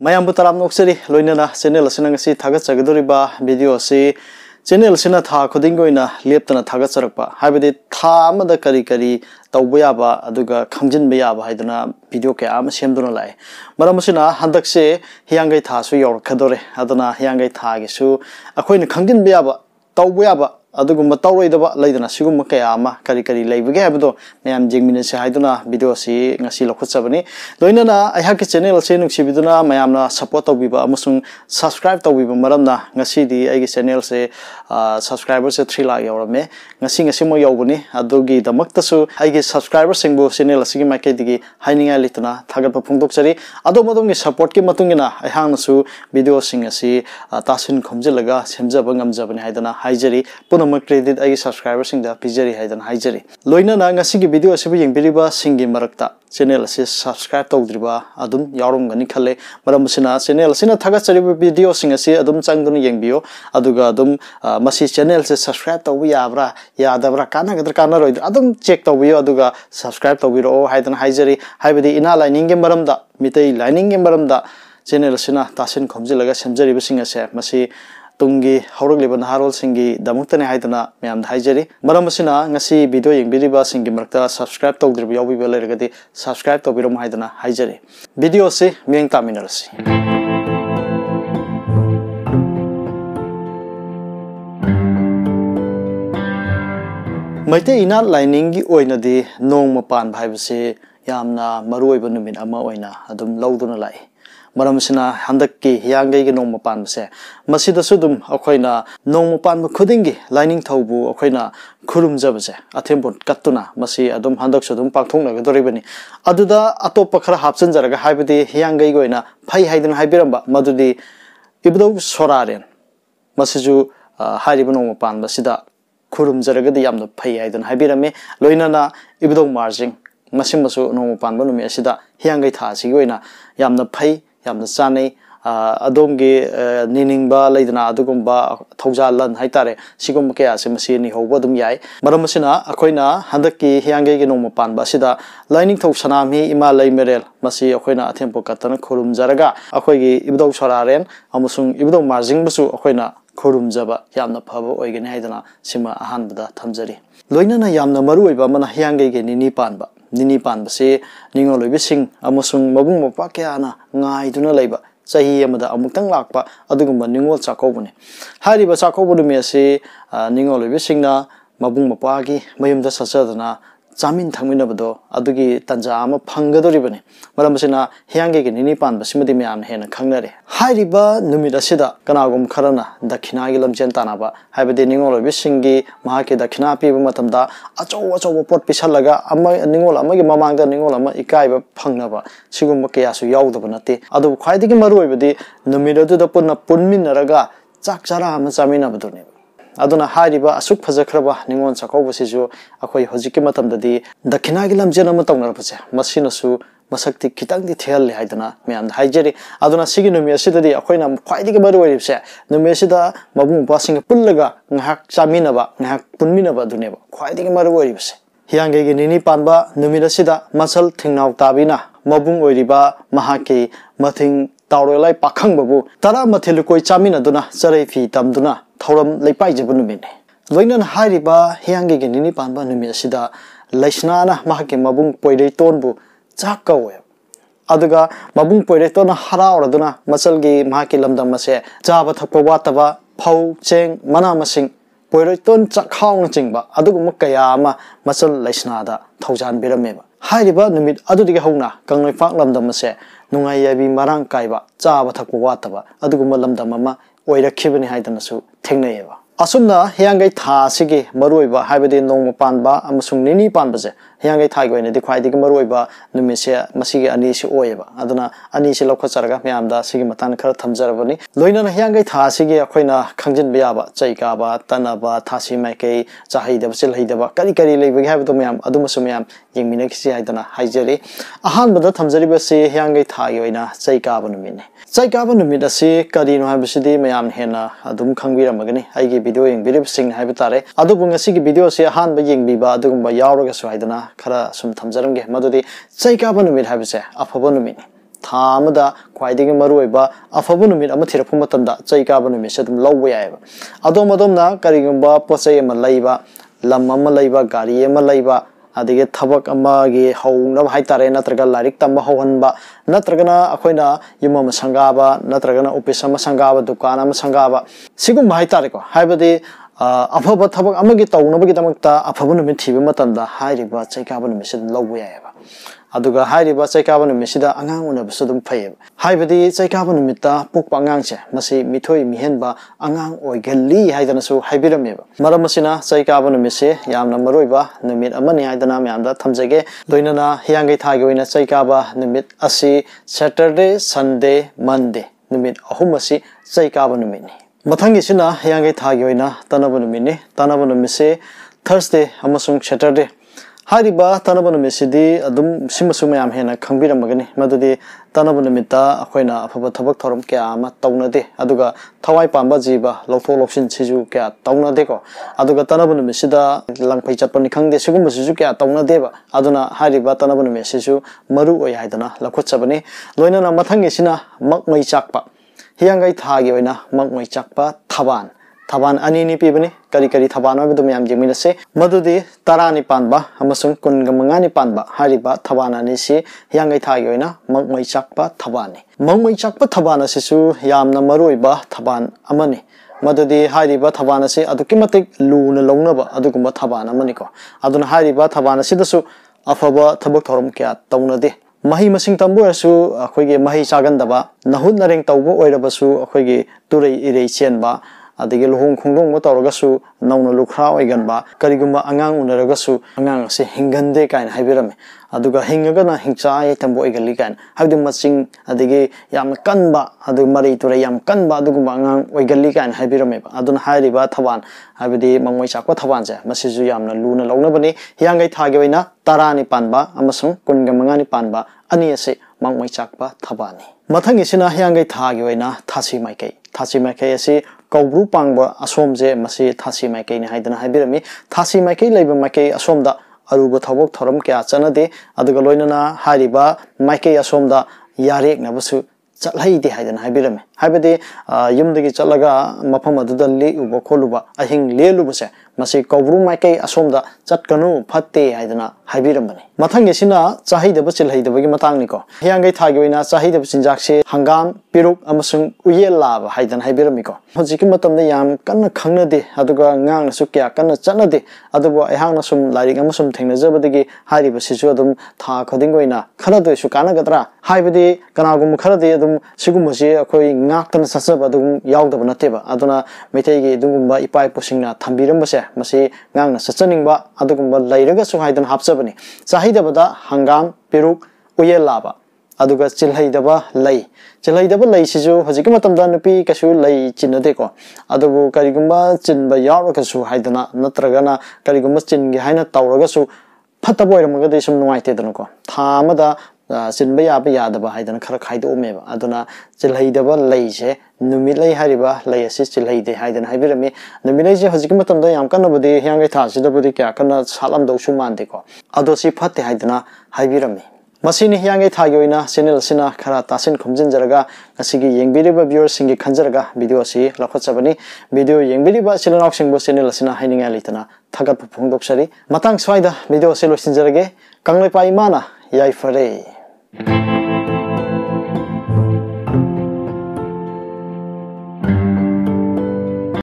mayam bu taram nok seri loina na channel sina ngasi thaga chagaduri ba video si channel sina tha khoding leptana thaga charak pa kari kari tawbu ba aduga khamjin ya ba haidana video ke am sem lai maram sina su ya ba ba अगुब तौरब क्या करी करी लेबगे है मैं जेंगमीन से video से लौटने लोनना channel से नुसीबीदना सपोर्ट तौब सब्सक्राइब तौब मरमदी चेनेल से सब्सक्राइबर से थ्री लाख यौरमें यौबने सब्सक्राइबर से चेनेल से माइकदी हाई लेना थगप फोंदोचरी सपोर्ट की भिडियो तासन खोजल सेमजब गमजबने पुनः ꯈꯨꯗꯤꯡꯃꯛ ꯀ꯭ꯔꯦꯗꯤꯠ ꯑꯩꯒꯤ ꯁꯕꯁꯀ꯭ꯔꯥꯏꯕꯔꯁꯤꯡꯗ ꯄꯤꯖꯔꯤ ꯍꯥꯏꯗꯅ ꯍꯥꯏꯖꯔꯤ ꯂꯣꯏꯅꯅ ꯉꯁꯤꯒꯤ ꯚꯤꯗꯤꯑꯣ ꯑꯁꯤꯕꯨ ꯌꯦꯡꯕꯤꯔꯤꯕꯁꯤꯡꯒꯤ ꯃꯔꯛꯇ ꯆꯦꯅꯦꯜ ꯑꯁꯤ ꯁꯕꯁꯀ꯭ꯔꯥꯏꯕ ꯇꯧꯗ꯭ꯔꯤꯕ ꯑꯗꯨꯝ ꯌꯥꯎꯔꯝꯒꯅꯤ ꯈꯜꯂꯦ ꯃꯔꯝ ꯑꯁꯤꯅ ꯆꯦꯅꯦꯜ ꯑꯁꯤꯅ ꯊꯥꯒꯠꯆꯔꯤꯕ ꯚꯤꯗꯤꯑꯣꯁꯤꯡ ꯑꯁꯤ ꯑꯗꯨꯝ ꯆꯪꯗꯨꯅ ꯌꯦꯡꯕꯤꯌꯨ ꯑꯗꯨꯒ ꯑꯗꯨꯝ ꯃꯁꯤ ꯆꯦꯅꯦꯜꯁꯦ ꯁꯕꯁꯀ꯭ꯔꯥꯏꯕ ꯇꯧꯕ ꯌꯥꯕ꯭ꯔꯥ ꯌꯥꯗꯕ꯭ꯔꯥ ꯀꯥꯟꯅꯒꯗ꯭ꯔꯥ ꯀꯥꯟꯅꯔꯣꯏꯗ꯭ꯔꯥ ꯑꯗꯨꯝ ꯆꯦꯛ ꯇꯧꯕꯤꯌꯨ ꯑꯗꯨꯒ ꯁꯕꯁꯀ꯭ꯔꯥꯏꯕ ꯇꯧꯕꯤꯔꯛꯑꯣ ꯍꯥꯏꯗꯅ ꯍꯥꯏꯖꯔꯤ ꯍꯥꯏꯕꯗꯤ ꯏꯅꯥ ꯂꯥꯏꯅꯤꯡꯒꯤ ꯃꯔꯝꯗ ꯃꯤꯇꯩ ꯂꯥꯏꯅꯤꯡꯒꯤ ꯃꯔꯝꯗ ꯆꯦꯅꯦꯜ ꯑꯁꯤꯅ ꯇꯥꯁꯤꯟ ꯈꯣꯝꯖꯤꯜꯂꯒ ꯁꯦꯝꯖꯔꯤꯕꯁꯤꯡ ꯑꯁꯦ ꯃꯁꯤ tumgi haurgliba naharol singi damuktane haidana mayam dhaijeri maram asina ngasi video yengbiriba singi marakta subscribe togdribu yawbiba lergadi subscribe tobiram haidana haijeri video se miyang taminarasi maite ina lining gi oinadi nong mapan bhaibse yamna maru oiba numin ama oina adum lauduna lai maramsina handak ki yangge gi nom pan se masi da sudum akhoi na nom pan mu khuding gi lining thau bu akhoi na khurum jab se athem bon katuna masi adum handak sudum pak thong lag dori bani adu da ato pakhra hapsen jar ga haibdi yangge gi goina phai haidin haibiram ba madudi ibdo soraren masi ju haari bu nom khurum di phai loina na masu asida phai yamna sane adom ge nining ba laidna adugum ba thauja lan haitare sigum ke ase masi ni hobo dum yai maram sina a khoina handa ki hyangge ge ge pan ba sida lining thau sana mi ima lai merel masi akhoi na a thempo ka khorum jaraga akhoi khoi ge ibdo sara ren amusung ibdo ma jing bu su khorum jaba yamna phabo oi ge dana haidna sima a bada ba da loinana yamna maru oiba mana hyangge ge ge ni ni pan ba ni ni pan basi ni ngol lebi sing amusung mabung mapa ke ana na leba sahi amada amuk tang lak pa adu gumba ni ngol cakau bune hari basa kau bune mi asi ni ngol lebi na mabung mapa ki mayum da 자민 당민어도 아득이 단자 아마 판가도리버니 말하면서나 해양계기 니니판 심디미 안 해는 강나래 하이리바 누미다시다 가나곰 카라나 다키나기럼 젠타나바 하이베데 닝올로 비싱기 마하케 다키나피부 마탐다 아조 아조 보트 비살라가 아마 닝올 아마게 마망다 닝올 아마 이카이바 팡나바 지금 먹게 야수 야우도 보나티 아도 콰이디기 마루 오이베디 누미르도 덕분나 본민 나라가 짝자라 하면서 자민아 부도네 aduna hariba asuk phajakhraba ningon chakaw basijo akhoi hojiki matamdadi dakhinagi lamjena ma tawnar pache masina su masakti kitang di thel le haidana myam haijeri aduna sigi no mesi dadi akhoi nam khwai di ge baru wari se no mesi da mabung ba sing pullaga ngha chamina ba ngha punmina ba dune ba khwai di ge maru wari se hiangge ge nini panba numira sida masal thingnau tabina mabung oiriba mahaki mathing ताउरेलाई पाखंग बबु तारा मथेलु कोई चामिन दुना चरै फी तम दुना thorum leipai je bunu mine loinan hairi ba hyang ge ni ni pan ba nu mi asida lashna na ma ke mabung poire ton bu cha ka we aduga mabung poire ton hara ora duna masal ge ma ke lamda ma se cha ba thap wa cheng mana ma sing poire ton na ching ba adugo masal lashna da thau jan biram me ba hairi ba nu mi adu de ꯅꯨꯡꯉꯥꯏ ꯌꯥꯏꯕꯤ ꯃꯔꯥꯡ ꯀꯥꯏꯕ ꯆꯥꯕ ꯊꯛꯄ ꯋꯥꯠꯇꯕ ꯑꯗꯨꯒꯨꯝꯕ ꯂꯝꯗꯝ ꯑꯃ ꯑꯣꯏꯔꯛꯈꯤꯕꯅꯤ ꯍꯥꯏꯗꯅꯁꯨ ꯊꯦꯡꯅꯩꯌꯦꯕ ꯑꯁꯨꯝꯅ ꯍꯤꯌꯥꯡꯒꯩ ꯊꯥ ꯑꯁꯤꯒꯤ ꯃꯔꯨꯑꯣꯏꯕ ꯍꯥꯏꯕꯗꯤ ꯅꯣꯡꯃ ꯄꯥꯟꯕ ꯑꯃꯁꯨꯡ ꯅꯤꯅꯤ ꯄꯥꯟꯕꯁꯦ ꯍꯤꯌꯥꯡꯒꯩ ꯊꯥꯒꯤ ꯑꯣꯏꯅꯗꯤ ꯈ꯭ꯋꯥꯏꯗꯒꯤ ꯃꯔꯨꯑꯣꯏꯕ ꯅꯨꯃꯤꯠꯁꯦ ꯃꯁꯤꯒꯤ ꯑꯅꯤꯁꯤ ꯑꯣꯏꯌꯦꯕ ꯑꯗꯨꯅ ꯑꯅꯤꯁꯤ ꯂꯧꯈꯠꯆꯔꯒ ꯃꯌꯥꯝꯗ ꯁꯤꯒꯤ ꯃꯇꯥꯡꯗ ꯈꯔ ꯊꯝꯖꯔꯕꯅꯤ ꯂꯣꯏꯅꯅ ꯍꯤꯌꯥꯡꯒꯩ ꯊꯥꯁꯤꯒꯤ ꯑꯩꯈꯣꯏꯅ ꯈꯪꯖꯤꯟꯕ ꯌꯥꯕ ꯆꯩ ꯀꯥꯕ ꯇꯟꯅꯕ ꯊꯥꯁꯤ ꯃꯥꯏꯀꯩ ꯆꯥꯍꯩꯗꯕ ꯆꯤꯜꯍꯩꯗꯕ ꯀꯔꯤ ꯀꯔꯤ ꯂꯩꯕꯒꯦ ꯍꯥꯏꯕꯗꯣ ꯃꯌꯥꯝ ꯑꯗꯨꯃꯁꯨ ꯃꯌꯥꯝ ꯌꯦꯡꯃꯤꯟꯅꯈꯤꯁꯤ ꯍꯥꯏꯗꯅ ꯍꯥꯏꯖꯔꯤ ꯑꯍꯥꯟꯕꯗ ꯊꯝꯖꯔꯤꯕꯁꯤ ꯍꯤꯌꯥꯡꯒꯩ ꯊꯥꯒꯤ ꯑꯣꯏꯅ ꯆꯩ ꯀꯥꯕ ꯅꯨꯃꯤꯠꯅꯤ ꯆꯥꯏ ꯀꯥꯕ ꯅꯨꯃꯤꯠ ꯑꯁꯤ ꯀꯔꯤꯅꯣ ꯍꯥꯏꯕꯁꯤꯗꯤ ꯃꯌꯥꯝ ꯍꯦꯟꯅ ꯑꯗꯨꯝ ꯈꯪꯕꯤꯔꯝꯃꯒꯅꯤ ꯑꯩꯒꯤ ꯚꯤꯗꯤꯑꯣ ꯌꯦꯡꯕꯤꯔꯤꯕꯁꯤꯡ ꯍꯥꯏꯕ ꯇꯥꯔꯦ ꯑꯗꯨꯕꯨ ꯉꯁꯤꯒꯤ ꯚꯤꯗꯤꯑꯣ ꯑꯁꯤ ꯑꯍꯥꯟꯕ ꯌꯦꯡꯕꯤꯕ ꯑꯗꯨꯒꯨꯝꯕ ꯌꯥꯎꯔꯒꯁꯨ ꯍꯥꯏꯗꯅ ꯈꯔ ꯁꯨꯝ ꯊꯝꯖꯔꯝꯒꯦ ꯃꯗꯨꯗꯤ ꯆꯩ ꯀꯥꯕ ꯅꯨꯃꯤꯠ ꯍꯥꯏꯕꯁꯦ ꯑꯐꯕ ꯅꯨꯃꯤꯠꯅꯤ ꯊꯥ ꯑꯃꯗ ꯈ꯭ꯋꯥꯏꯗꯒꯤ ꯃꯔꯨꯑꯣꯏꯕ ꯑꯐꯕ ꯅꯨꯃꯤꯠ ꯑꯃ ꯊꯤꯔꯛꯄ ꯃꯇꯝꯗ ꯆꯩ ꯀꯥꯕ ꯅꯨꯃꯤꯠꯁꯦ ꯑꯗꯨꯝ ꯂꯧꯕ ꯌꯥꯏꯑꯕ ꯑꯗꯣꯝ ꯑꯗꯣꯝꯅ ꯀꯔꯤꯒꯨꯝꯕ ꯄꯣꯠ ꯆꯩ ꯑꯃ ꯂꯩꯕ ꯂꯝ ꯑꯃ ꯂꯩꯕ ꯒꯥꯔꯤ ꯑꯃ ꯂꯩꯕ अगे थबक हौनब है तारे नत्रग लाइक तब हौहनब नत्रगना अखोना यूम संगाब नत्रगना ऑफिस संगाब दुकान संगाब सिगुम है ꯑꯐꯕ ꯊꯕꯛ ꯑꯃꯒꯤ ꯇꯧꯅꯕꯒꯤꯗꯃꯛꯇ ꯑꯐꯕ ꯅꯨꯃꯤꯠ ꯊꯤꯕ ꯃꯇꯝꯗ ꯍꯥꯏꯔꯤꯕ ꯆꯩꯀꯥꯕ ꯅꯨꯃꯤꯠꯁꯤꯗ ꯂꯧꯕ ꯌꯥꯏꯑꯕ ꯑꯗꯨꯒ ꯍꯥꯏꯔꯤꯕ ꯆꯩꯀꯥꯕ ꯅꯨꯃꯤꯠꯁꯤꯗ ꯑꯉꯥꯡ ꯎꯅꯕꯁꯨ ꯑꯗꯨꯝ ꯐꯩꯌꯦꯕ ꯍꯥꯏꯕꯗꯤ ꯆꯩꯀꯥꯕ ꯅꯨꯃꯤꯠꯇ ꯄꯣꯛꯄ ꯑꯉꯥꯡꯁꯦ ꯃꯁꯤ ꯃꯤꯊꯣꯏ ꯃꯤꯍꯦꯟꯕ ꯑꯉꯥꯡ ꯑꯣꯏꯒꯜꯂꯤ ꯍꯥꯏꯗꯅꯁꯨ ꯍꯥꯏꯕꯤꯔꯝꯃꯦꯕ ꯃꯔꯝ ꯑꯁꯤꯅ ꯆꯩꯀꯥꯕ ꯅꯨꯃꯤꯠꯁꯦ ꯌꯥꯝꯅ ꯃꯔꯨꯑꯣꯏꯕ ꯅꯨꯃꯤꯠ ꯑꯃꯅꯤ ꯍꯥꯏꯗꯅ ꯃꯌꯥꯝꯗ ꯊꯝꯖꯒꯦ ꯂꯣꯏꯅꯅ ꯍꯤꯌꯥꯡꯒꯩ ꯊꯥꯒꯤ ꯑꯣꯏꯅ ꯆꯩꯀꯥꯕ ꯅꯨꯃꯤꯠ ꯑꯁꯤ ꯁꯦꯇꯔꯗꯦ ꯁꯟꯗꯦ ꯃꯟꯗꯦ ꯅꯨꯃꯤꯠ ꯑꯍꯨꯝ ꯑꯁꯤ ꯆꯩꯀꯥꯕ ꯅꯨꯃꯤꯠꯅꯤ Mathange shina yangay thaagi hoy na tanabunumi ni, tanabunumi si Thursday ammasum Saturday. Haari ba tanabunumi si di adum shimashumayamhe na khangbiram magani. Madhudi tanabunumi ta khoy na abhaba thabak tharum kya ama taungna de. Adhuga thawai pambaji ba lauto lauksin shizyu kya taungna deko. Adhuga tanabunumi si da langphai chatpani khangde shigumashizyu kya taungna dewa. Adhuna haari हियांगै था की मग मै चकपा थबान थबान अनि नि पिबने करी करी थबान मा दुम याम से मदुदि तारा नि पानबा मंगा नि पानबा हारिबा थबान अनि से हियांगै थागी वैना मग मै चकपा थबान मग मै चकपा थबान से सु याम न मरोइबा थबान अमने मदुदि थबान से अदुकि मते थबान अमने थबक थोरम क्या तौनदे ꯃꯍꯩ ꯃꯁꯤꯡ ꯇꯝꯕꯣꯏꯔꯁꯨ ꯑꯩꯈꯣꯏꯒꯤ ꯃꯍꯩ ꯆꯥꯒꯟꯗꯕ ꯅꯍꯨꯠ ꯅꯔꯦꯡ ꯇꯧꯕ ꯑꯣꯏꯔꯕꯁꯨ ꯑꯩꯈꯣꯏꯒꯤ ꯇꯨꯔꯩ ꯏꯔꯩ ꯆꯦꯟꯕ ꯑꯗꯒꯤ ꯂꯨꯍꯣꯡ ꯈꯣꯡꯗꯣꯡꯕ ꯇꯧꯔꯒꯁꯨ ꯅꯧꯅ ꯂꯨꯈ꯭ꯔꯥ ꯑꯣꯏꯒꯟꯕ ꯀꯔꯤꯒꯨꯝꯕ ꯑꯉꯥꯡ ꯎꯅꯔꯒꯁꯨ ꯑꯉꯥꯡ ꯑꯁꯤ ꯍꯤꯡꯒꯟꯗꯦ ꯀꯥꯏꯅ ꯍꯥꯏꯕꯤꯔꯝꯃꯤ ꯑꯗꯨꯒ ꯍꯤꯡꯉꯒꯅ ꯍꯤꯡꯆꯥ ꯌꯥꯏꯇꯝꯕ ꯑꯣꯏꯒꯜꯂꯤ ꯀꯥꯏꯅ ꯍꯥꯏꯕꯗꯤ ꯃꯆꯤꯡ ꯑꯗꯒꯤ ꯌꯥꯝꯅ ꯀꯟꯕ ꯑꯗꯨꯒ ꯃꯔꯩ ꯇꯨꯔꯩ ꯌꯥꯝ ꯀꯟꯕ ꯑꯗꯨꯒꯨꯝꯕ ꯑꯉꯥꯡ ꯑꯣꯏꯒꯜꯂꯤ ꯀꯥꯏꯅ ꯍꯥꯏꯕꯤꯔꯝꯃꯦꯕ ꯑꯗꯨꯅ ꯍꯥꯏꯔꯤꯕ ꯊꯕꯥꯟ ꯍꯥꯏꯕꯗꯤ ꯃꯪꯒꯣꯏ ꯆꯥꯛꯄ ꯊꯕꯥꯟꯁꯦ ꯃꯁꯤꯁꯨ ꯌꯥꯝꯅ ꯂꯨꯅ ꯂꯧꯅꯕꯅꯤ ꯍꯤꯌꯥꯡꯒꯩ ꯊꯥꯒꯤ ꯑꯣꯏꯅ ꯇꯔꯥꯅꯤ ꯄꯥꯟꯕ ꯑꯃꯁꯨꯡ ꯀꯨꯟꯒ ꯃꯉꯥꯅꯤ ꯄꯥꯟꯕ ꯑꯅꯤ ꯑꯁꯤ ꯃꯪꯒꯣꯏ ꯆꯥꯛꯄ ꯊꯕꯥꯟꯅꯤ ꯃꯊꯪ ꯏꯁꯤꯅ ꯍꯤꯌꯥꯡꯒꯩ ꯊꯥꯒꯤ ꯑꯣꯏꯅ ꯊꯥꯁꯤ ꯃꯥꯏꯀꯩ ꯊꯥꯁꯤ ꯃꯥꯏꯀꯩ ꯑꯁꯤ कौब्रू पांग असोमजे थासी माइकई ने थासी माइक लेब माइक असोम अरुब थबक थरम क्या चनदे अदुग लोइनना हारिबा माइकई असोमदा यारेक ꯍꯥꯏꯕꯗꯤ ꯌꯨꯝꯗꯒꯤ ꯆꯠꯂꯒ ꯃꯐꯝ ꯑꯗꯨꯗ ꯂꯦꯛꯎꯕ ꯈꯣꯠꯂꯨꯕ ꯑꯍꯤꯡ ꯂꯦꯜꯂꯨꯕꯁꯦ ꯃꯁꯤ ꯀꯧꯕ꯭ꯔꯨ ꯃꯥꯏꯀꯩ ꯑꯁꯣꯝꯗ ꯆꯠꯀꯅꯨ ꯐꯠꯇꯦ ꯍꯥꯏꯗꯅ ꯍꯥꯏꯕꯤꯔꯝꯕꯅꯤ ꯃꯊꯪꯒꯤꯁꯤꯅ ꯆꯥꯍꯩꯗꯕ ꯆꯤꯜꯍꯩꯗꯕꯒꯤ ꯃꯇꯥꯡꯅꯤꯀꯣ ꯍꯤꯌꯥꯡꯒꯩ ꯊꯥꯒꯤ ꯑꯣꯏꯅ ꯆꯥꯍꯩꯗꯕ ꯆꯤꯟꯖꯥꯛꯁꯤ ꯍꯪꯒꯥꯝ ꯄꯦꯔꯨꯛ ꯑꯃꯁꯨꯡ ꯎꯌꯦꯜ ꯂꯥꯕ ꯍꯥꯏꯗꯅ ꯍꯥꯏꯕꯤꯔꯝꯃꯤꯀꯣ ꯍꯧꯖꯤꯛꯀꯤ ꯃꯇꯝꯗ ꯌꯥꯝ ꯀꯟꯅ ꯈꯪꯅꯗꯦ ꯑꯗꯨꯒ ꯉꯥꯡꯅꯁꯨ ꯀꯌꯥ ꯀꯟꯅ ꯆꯠꯅꯗꯦ ꯑꯗꯨꯕꯨ ꯑꯩꯍꯥꯛꯅ ꯁꯨꯝ ꯂꯥꯏꯔꯤꯛ ꯑꯃꯁꯨꯡ ꯊꯦꯡꯅꯖꯕꯗꯒꯤ ꯍꯥꯏꯔꯤꯕꯁꯤꯁꯨ ꯑꯗꯨꯝ ꯊꯥ ꯈꯨꯗꯤꯡꯒꯤ ꯑꯣꯏꯅ ꯈꯔꯗ ꯑꯣꯏꯁꯨ ꯀꯥꯟꯅꯒꯗ꯭ꯔꯥ ꯍꯥꯏꯕꯗꯤ ꯀꯅꯥꯒꯨꯝꯕ ꯈꯔꯗꯤ ꯑꯗꯨꯝ ꯁꯤꯒꯨꯝꯕꯁꯤ ꯑꯩꯈꯣꯏ ꯉꯥꯛꯇꯅ ꯆꯠꯆꯕ ꯑꯗꯨꯒꯨꯝ ꯌꯥꯎꯗꯕ ꯅꯠꯇꯦꯕ ꯑꯗꯨꯅ ꯃꯩꯇꯩꯒꯤ ꯑꯗꯨꯒꯨꯝꯕ ꯏꯄꯥ ꯏꯄꯨꯁꯤꯡꯅ ꯊꯝꯕꯤꯔꯝꯕꯁꯦ ꯃꯁꯤ ꯉꯥꯡꯅ ꯆꯠꯆꯅꯤꯡꯕ ꯑꯗꯨꯒꯨꯝꯕ ꯂꯩꯔꯒꯁꯨ ꯍꯥꯏꯗꯅ ꯍꯥꯞꯆꯕꯅꯤ ꯆꯥꯍꯩꯗꯕꯗ ꯍꯪꯒꯥꯝ ꯄꯦꯔꯨꯛ ꯎꯌꯦꯜ ꯂꯥꯕ ꯑꯗꯨꯒ ꯆꯤꯜꯍꯩꯗꯕ ꯂꯩ ꯆꯤꯜꯍꯩꯗꯕ ꯂꯩꯁꯤꯁꯨ ꯍꯧꯖꯤꯛꯀꯤ ꯃꯇꯝꯗ ꯅꯨꯄꯤ ꯀꯩꯁꯨ ꯂꯩ ꯆꯤꯟꯅꯗꯦꯀꯣ ꯑꯗꯨꯕꯨ ꯀꯔꯤꯒꯨꯝꯕ ꯆꯤꯟꯕ ꯌꯥꯎꯔꯒꯁꯨ ꯍꯥꯏꯗꯅ ꯅꯠꯇ꯭ꯔꯒꯅ ꯀꯔꯤꯒꯨꯝꯕ ꯆꯤꯟꯒꯦ ꯍꯥꯏꯅ ꯇꯧꯔꯒꯁꯨ ꯐꯠꯇꯕ ꯑꯣꯏꯔꯝꯃꯒꯗꯤ ꯁꯨꯝ ꯅꯨꯡꯉꯥꯏꯇꯦꯗꯅꯀꯣ ꯊꯥ ꯑꯃꯗ ꯆꯤꯟꯕ ꯌꯥꯕ ꯌꯥꯗꯕ ꯍꯥꯏꯗꯅ ꯈꯔ ꯈꯥꯏꯗꯣꯛꯑꯝꯃꯦꯕ ꯑꯗꯨꯅ ꯆꯤꯜꯍꯩꯗꯕ ꯂꯩꯁꯦ ꯅꯨꯃꯤꯠꯂꯩ ꯍꯥꯏꯔꯤꯕ ꯂꯩ ꯑꯁꯤ ꯆꯤꯜꯍꯩꯗꯦ ꯍꯥꯏꯗꯅ ꯍꯥꯏꯕꯤꯔꯝꯃꯤ ꯅꯨꯃꯤꯠꯂꯩꯁꯦ ꯍꯧꯖꯤꯛꯀꯤ ꯃꯇꯝꯗ ꯌꯥꯝ ꯀꯟꯅꯕꯨꯗꯤ ꯍꯤꯌꯥꯡꯒꯩ ꯊꯥꯁꯤꯗꯕꯨꯗꯤ ꯀꯌꯥ ꯀꯟꯅ ꯁꯥꯠꯂꯝꯗꯧꯁꯨ ꯃꯥꯟꯗꯦꯀꯣ ꯑꯗꯣ ꯁꯤ ꯐꯠꯇꯦ ꯍꯥꯏꯗꯅ ꯍꯥꯏꯕꯤꯔꯝꯃꯤ ꯃꯁꯤꯅꯤ ꯍꯤꯌꯥꯡꯒꯩ ꯊꯥꯒꯤ ꯑꯣꯏꯅ ꯆꯦꯅꯦꯜ ꯑꯁꯤꯅ ꯈꯔ ꯇꯥꯁꯤꯟ ꯈꯣꯝꯖꯤꯟꯖꯔꯒ ꯉꯁꯤꯒꯤ ꯌꯦꯡꯕꯤꯔꯤꯕ ꯚ꯭ꯌꯨꯋꯔꯁꯤꯡꯒꯤ ꯈꯟꯖꯔꯒ ꯚꯤꯗꯤꯑꯣ ꯑꯁꯤ ꯂꯧꯈꯠꯆꯕꯅꯤ ꯚꯤꯗꯤꯑꯣ ꯌꯦꯡꯕꯤꯔꯤꯕ ꯏꯆꯤꯜ ꯏꯅꯥꯎꯁꯤꯡꯕꯨ ꯆꯦꯅꯦꯜ ꯑꯁꯤꯅ ꯍꯥꯏꯅꯤꯡꯉꯥꯏ ꯂꯩꯇꯅ ꯊꯥꯒꯠꯄ ꯐꯣꯡꯗꯣꯛꯆꯔꯤ ꯃꯇꯥꯡ ꯁ꯭ꯋꯥꯏꯗ ꯚꯤꯗꯤꯑꯣ ꯑꯁꯤ ꯂꯣꯏꯁꯤꯟꯖꯔꯒꯦ ꯀꯪꯂꯩꯄꯥ ꯏꯃꯥꯅ ꯌꯥꯏꯐꯔꯦ Thank mm-hmm. you.